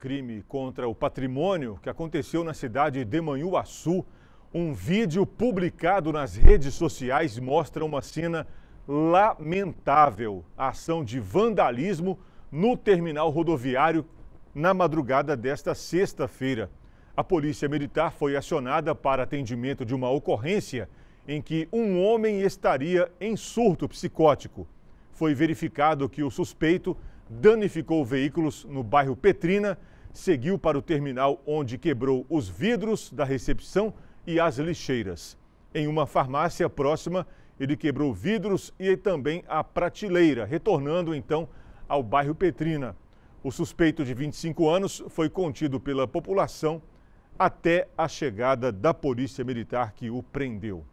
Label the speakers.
Speaker 1: crime contra o patrimônio que aconteceu na cidade de Manhuaçu, um vídeo publicado nas redes sociais mostra uma cena lamentável, a ação de vandalismo no terminal rodoviário na madrugada desta sexta-feira. A polícia militar foi acionada para atendimento de uma ocorrência em que um homem estaria em surto psicótico. Foi verificado que o suspeito danificou veículos no bairro Petrina, seguiu para o terminal onde quebrou os vidros da recepção e as lixeiras. Em uma farmácia próxima, ele quebrou vidros e também a prateleira, retornando então ao bairro Petrina. O suspeito de 25 anos foi contido pela população até a chegada da Polícia Militar que o prendeu.